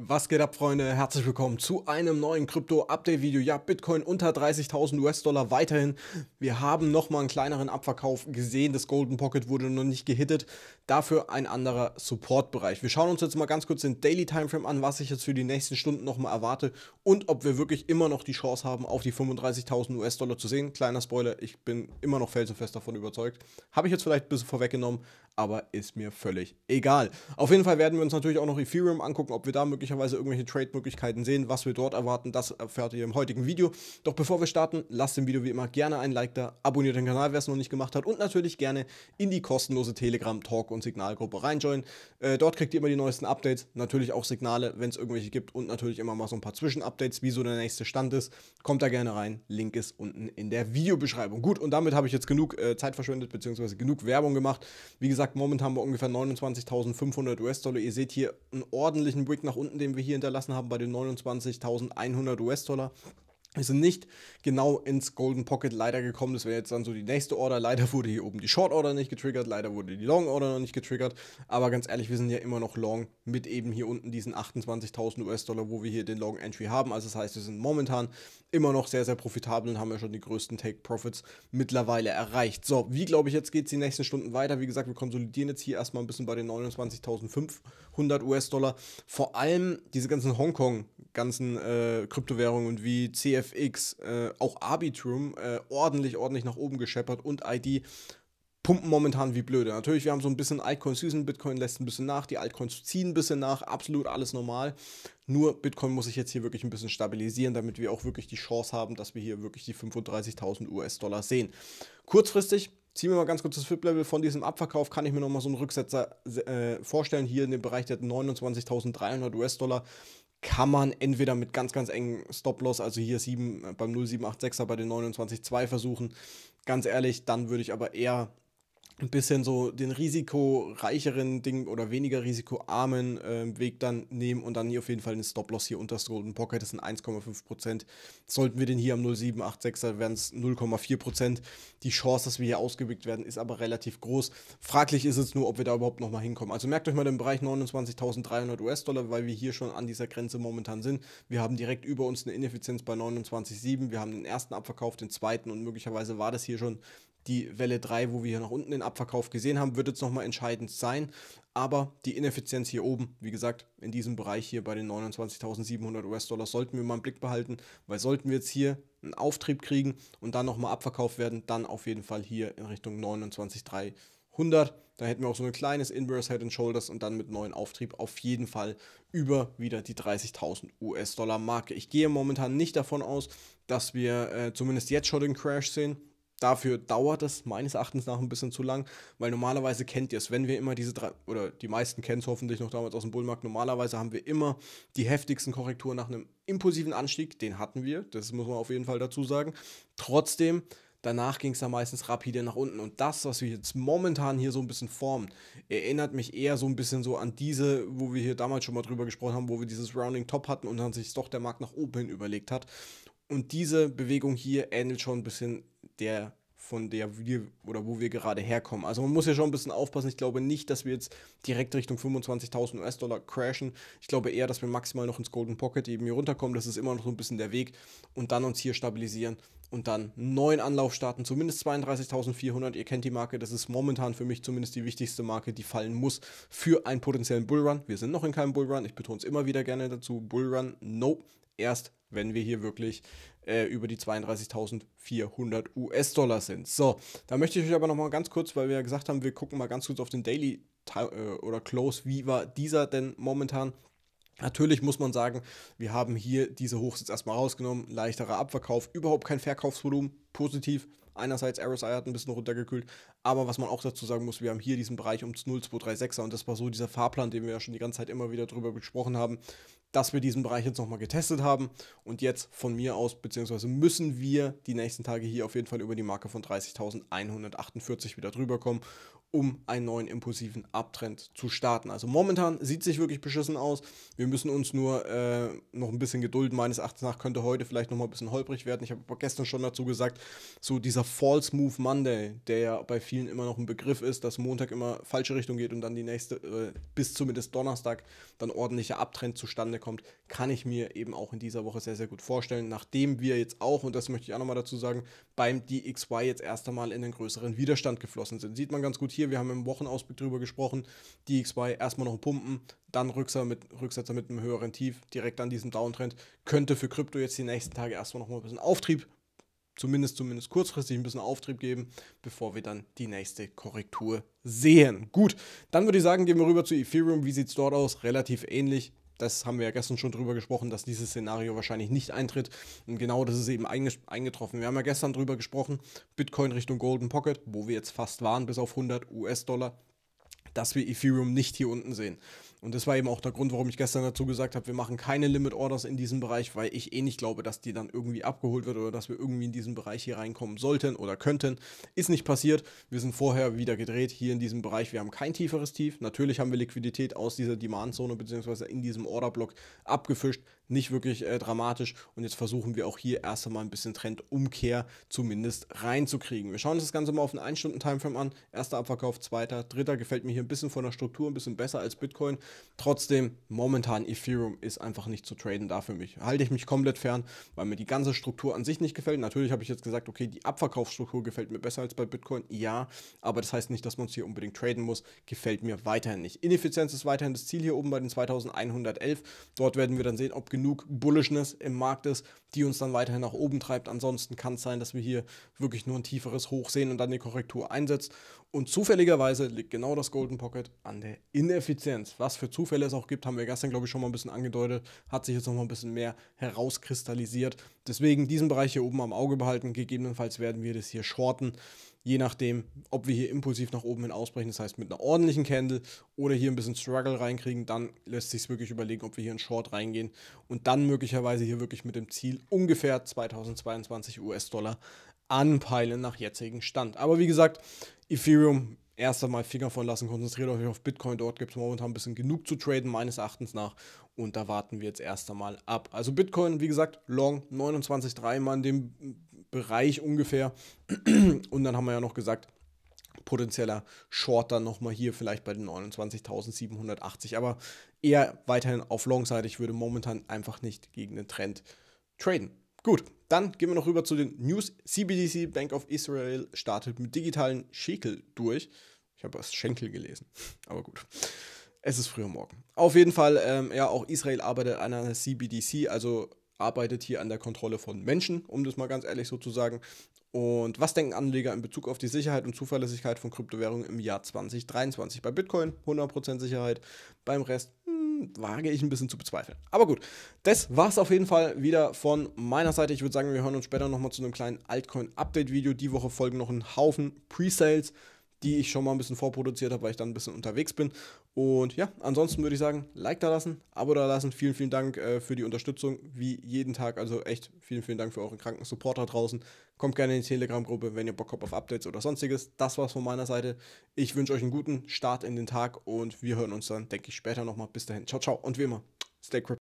Was geht ab, Freunde? Herzlich willkommen zu einem neuen Krypto-Update-Video. Ja, Bitcoin unter 30.000 US-Dollar weiterhin. Wir haben nochmal einen kleineren Abverkauf gesehen. Das Golden Pocket wurde noch nicht gehittet. Dafür ein anderer Support-Bereich. Wir schauen uns jetzt mal ganz kurz den Daily Timeframe an, was ich jetzt für die nächsten Stunden nochmal erwarte und ob wir wirklich immer noch die Chance haben, auf die 35.000 US-Dollar zu sehen. Kleiner Spoiler, ich bin immer noch felsenfest davon überzeugt. Habe ich jetzt vielleicht ein bisschen vorweggenommen, aber ist mir völlig egal. Auf jeden Fall werden wir uns natürlich auch noch Ethereum angucken, ob wir da möglicherweise möglicherweise irgendwelche Trade-Möglichkeiten sehen, was wir dort erwarten, das erfährt ihr im heutigen Video. Doch bevor wir starten, lasst dem Video wie immer gerne ein Like da, abonniert den Kanal, wer es noch nicht gemacht hat und natürlich gerne in die kostenlose Telegram, Talk und Signalgruppe reinjoinen. Äh, dort kriegt ihr immer die neuesten Updates, natürlich auch Signale, wenn es irgendwelche gibt und natürlich immer mal so ein paar Zwischenupdates, wie so der nächste Stand ist. Kommt da gerne rein, Link ist unten in der Videobeschreibung. Gut, und damit habe ich jetzt genug äh, Zeit verschwendet, bzw. genug Werbung gemacht. Wie gesagt, momentan bei ungefähr 29.500 US-Dollar. Ihr seht hier einen ordentlichen Wick nach unten den wir hier hinterlassen haben bei den 29.100 US-Dollar. Wir sind nicht genau ins Golden Pocket leider gekommen. Das wäre jetzt dann so die nächste Order. Leider wurde hier oben die Short Order nicht getriggert. Leider wurde die Long Order noch nicht getriggert. Aber ganz ehrlich, wir sind ja immer noch Long mit eben hier unten diesen 28.000 US-Dollar, wo wir hier den Long Entry haben. Also das heißt, wir sind momentan immer noch sehr, sehr profitabel und haben ja schon die größten Take Profits mittlerweile erreicht. So, wie glaube ich, jetzt geht es die nächsten Stunden weiter. Wie gesagt, wir konsolidieren jetzt hier erstmal ein bisschen bei den 29.500 US-Dollar. Vor allem diese ganzen Hongkong, ganzen äh, Kryptowährungen wie CF FX, äh, auch Arbitrum äh, ordentlich, ordentlich nach oben gescheppert und ID pumpen momentan wie blöde. Natürlich, wir haben so ein bisschen Altcoins süßen, Bitcoin lässt ein bisschen nach, die Altcoins ziehen ein bisschen nach, absolut alles normal. Nur Bitcoin muss sich jetzt hier wirklich ein bisschen stabilisieren, damit wir auch wirklich die Chance haben, dass wir hier wirklich die 35.000 US-Dollar sehen. Kurzfristig ziehen wir mal ganz kurz das FIP-Level von diesem Abverkauf, kann ich mir nochmal so einen Rücksetzer äh, vorstellen, hier in dem Bereich der 29.300 US-Dollar kann man entweder mit ganz, ganz engen Stop-Loss, also hier 7, äh, beim 0786er bei den 29,2 versuchen. Ganz ehrlich, dann würde ich aber eher ein bisschen so den risikoreicheren Ding oder weniger risikoarmen äh, Weg dann nehmen und dann hier auf jeden Fall einen Stop-Loss hier unter das Golden Pocket, das sind 1,5%. Sollten wir den hier am 0786er, wären es 0,4%. Die Chance, dass wir hier ausgewickt werden, ist aber relativ groß. Fraglich ist es nur, ob wir da überhaupt nochmal hinkommen. Also merkt euch mal den Bereich 29.300 US-Dollar, weil wir hier schon an dieser Grenze momentan sind. Wir haben direkt über uns eine Ineffizienz bei 29,7. Wir haben den ersten abverkauft, den zweiten und möglicherweise war das hier schon die Welle 3, wo wir hier nach unten den Abverkauf gesehen haben, wird jetzt nochmal entscheidend sein. Aber die Ineffizienz hier oben, wie gesagt, in diesem Bereich hier bei den 29.700 US-Dollar sollten wir mal im Blick behalten, weil sollten wir jetzt hier einen Auftrieb kriegen und dann nochmal abverkauft werden, dann auf jeden Fall hier in Richtung 29.300. 100. Da hätten wir auch so ein kleines Inverse Head and Shoulders und dann mit neuen Auftrieb auf jeden Fall über wieder die 30.000 US-Dollar-Marke. Ich gehe momentan nicht davon aus, dass wir äh, zumindest jetzt schon den Crash sehen. Dafür dauert das meines Erachtens nach ein bisschen zu lang, weil normalerweise kennt ihr es, wenn wir immer diese drei, oder die meisten kennen es hoffentlich noch damals aus dem Bullmarkt, normalerweise haben wir immer die heftigsten Korrekturen nach einem impulsiven Anstieg, den hatten wir, das muss man auf jeden Fall dazu sagen. Trotzdem, danach ging es dann meistens rapide nach unten und das, was wir jetzt momentan hier so ein bisschen formen, erinnert mich eher so ein bisschen so an diese, wo wir hier damals schon mal drüber gesprochen haben, wo wir dieses Rounding Top hatten und dann sich doch der Markt nach oben hin überlegt hat. Und diese Bewegung hier ähnelt schon ein bisschen der von der wir oder wo wir gerade herkommen. Also man muss ja schon ein bisschen aufpassen. Ich glaube nicht, dass wir jetzt direkt Richtung 25.000 US-Dollar crashen. Ich glaube eher, dass wir maximal noch ins Golden Pocket eben hier runterkommen. Das ist immer noch so ein bisschen der Weg und dann uns hier stabilisieren und dann neuen Anlauf starten. Zumindest 32.400. Ihr kennt die Marke. Das ist momentan für mich zumindest die wichtigste Marke, die fallen muss für einen potenziellen Bullrun. Wir sind noch in keinem Bullrun. Ich betone es immer wieder gerne dazu. Bullrun, no erst, wenn wir hier wirklich äh, über die 32.400 US-Dollar sind. So, da möchte ich euch aber nochmal ganz kurz, weil wir ja gesagt haben, wir gucken mal ganz kurz auf den Daily äh, oder Close, wie war dieser denn momentan? Natürlich muss man sagen, wir haben hier diese Hochs jetzt erstmal rausgenommen, leichterer Abverkauf, überhaupt kein Verkaufsvolumen, positiv. Einerseits RSI hat ein bisschen runtergekühlt, aber was man auch dazu sagen muss, wir haben hier diesen Bereich ums 0236er und das war so dieser Fahrplan, den wir ja schon die ganze Zeit immer wieder drüber gesprochen haben dass wir diesen Bereich jetzt nochmal getestet haben und jetzt von mir aus, beziehungsweise müssen wir die nächsten Tage hier auf jeden Fall über die Marke von 30.148 wieder drüber kommen, um einen neuen impulsiven Abtrend zu starten. Also momentan sieht sich wirklich beschissen aus. Wir müssen uns nur äh, noch ein bisschen gedulden. Meines Erachtens nach könnte heute vielleicht noch mal ein bisschen holprig werden. Ich habe aber gestern schon dazu gesagt, so dieser False Move Monday, der ja bei vielen immer noch ein Begriff ist, dass Montag immer falsche Richtung geht und dann die nächste, äh, bis zumindest Donnerstag, dann ordentlicher Abtrend zustande kommt, kann ich mir eben auch in dieser Woche sehr, sehr gut vorstellen. Nachdem wir jetzt auch, und das möchte ich auch noch mal dazu sagen, beim DXY jetzt erst einmal in den größeren Widerstand geflossen sind. Sieht man ganz gut hier hier, wir haben im Wochenausblick drüber gesprochen, die X2 erstmal noch pumpen, dann Rücksetzer mit, Rücksetzer mit einem höheren Tief, direkt an diesem Downtrend, könnte für Krypto jetzt die nächsten Tage erstmal nochmal ein bisschen Auftrieb, zumindest, zumindest kurzfristig ein bisschen Auftrieb geben, bevor wir dann die nächste Korrektur sehen. Gut, dann würde ich sagen, gehen wir rüber zu Ethereum. Wie sieht es dort aus? Relativ ähnlich das haben wir ja gestern schon drüber gesprochen, dass dieses Szenario wahrscheinlich nicht eintritt. Und genau das ist eben eingetroffen. Wir haben ja gestern drüber gesprochen, Bitcoin Richtung Golden Pocket, wo wir jetzt fast waren, bis auf 100 US-Dollar, dass wir Ethereum nicht hier unten sehen. Und das war eben auch der Grund, warum ich gestern dazu gesagt habe, wir machen keine Limit Orders in diesem Bereich, weil ich eh nicht glaube, dass die dann irgendwie abgeholt wird oder dass wir irgendwie in diesen Bereich hier reinkommen sollten oder könnten. Ist nicht passiert. Wir sind vorher wieder gedreht hier in diesem Bereich. Wir haben kein tieferes Tief. Natürlich haben wir Liquidität aus dieser Demandzone bzw. in diesem Orderblock abgefischt. Nicht wirklich äh, dramatisch. Und jetzt versuchen wir auch hier erst einmal ein bisschen Trendumkehr zumindest reinzukriegen. Wir schauen uns das Ganze mal auf einen 1-Stunden-Timeframe an. Erster Abverkauf, zweiter, dritter. Gefällt mir hier ein bisschen von der Struktur, ein bisschen besser als Bitcoin. Trotzdem, momentan Ethereum ist einfach nicht zu traden da für mich. Halte ich mich komplett fern, weil mir die ganze Struktur an sich nicht gefällt. Natürlich habe ich jetzt gesagt, okay, die Abverkaufsstruktur gefällt mir besser als bei Bitcoin. Ja, aber das heißt nicht, dass man es hier unbedingt traden muss. Gefällt mir weiterhin nicht. Ineffizienz ist weiterhin das Ziel hier oben bei den 2111. Dort werden wir dann sehen, ob genug Bullishness im Markt ist, die uns dann weiterhin nach oben treibt. Ansonsten kann es sein, dass wir hier wirklich nur ein tieferes Hoch sehen und dann die Korrektur einsetzt. Und zufälligerweise liegt genau das Golden Pocket an der Ineffizienz. Was für Zufälle es auch gibt, haben wir gestern, glaube ich, schon mal ein bisschen angedeutet. Hat sich jetzt noch mal ein bisschen mehr herauskristallisiert. Deswegen diesen Bereich hier oben am Auge behalten. Gegebenenfalls werden wir das hier shorten. Je nachdem, ob wir hier impulsiv nach oben hin ausbrechen, das heißt mit einer ordentlichen Candle oder hier ein bisschen Struggle reinkriegen, dann lässt sich wirklich überlegen, ob wir hier in Short reingehen und dann möglicherweise hier wirklich mit dem Ziel ungefähr 2022 US-Dollar anpeilen nach jetzigem Stand. Aber wie gesagt, Ethereum erst einmal Finger von lassen, konzentriert euch auf Bitcoin. Dort gibt es momentan ein bisschen genug zu traden, meines Erachtens nach. Und da warten wir jetzt erst einmal ab. Also Bitcoin, wie gesagt, Long 29,3 mal in dem Bereich ungefähr. Und dann haben wir ja noch gesagt, potenzieller Short dann nochmal hier vielleicht bei den 29.780. Aber eher weiterhin auf Long-Seite. Ich würde momentan einfach nicht gegen den Trend traden. Gut, dann gehen wir noch rüber zu den News. CBDC Bank of Israel startet mit digitalen Schekel durch. Ich habe was Schenkel gelesen, aber gut. Es ist früher Morgen. Auf jeden Fall, ähm, ja, auch Israel arbeitet an einer CBDC, also arbeitet hier an der Kontrolle von Menschen, um das mal ganz ehrlich so zu sagen. Und was denken Anleger in Bezug auf die Sicherheit und Zuverlässigkeit von Kryptowährungen im Jahr 2023? Bei Bitcoin 100% Sicherheit, beim Rest hm, wage ich ein bisschen zu bezweifeln. Aber gut, das war es auf jeden Fall wieder von meiner Seite. Ich würde sagen, wir hören uns später nochmal zu einem kleinen Altcoin-Update-Video. Die Woche folgen noch ein Haufen Pre-Sales die ich schon mal ein bisschen vorproduziert habe, weil ich dann ein bisschen unterwegs bin. Und ja, ansonsten würde ich sagen, Like da lassen, Abo da lassen. Vielen, vielen Dank äh, für die Unterstützung, wie jeden Tag. Also echt vielen, vielen Dank für euren kranken Support da draußen. Kommt gerne in die Telegram-Gruppe, wenn ihr Bock habt auf Updates oder sonstiges. Das war's von meiner Seite. Ich wünsche euch einen guten Start in den Tag und wir hören uns dann, denke ich, später nochmal. Bis dahin. Ciao, ciao und wie immer, stay crypto.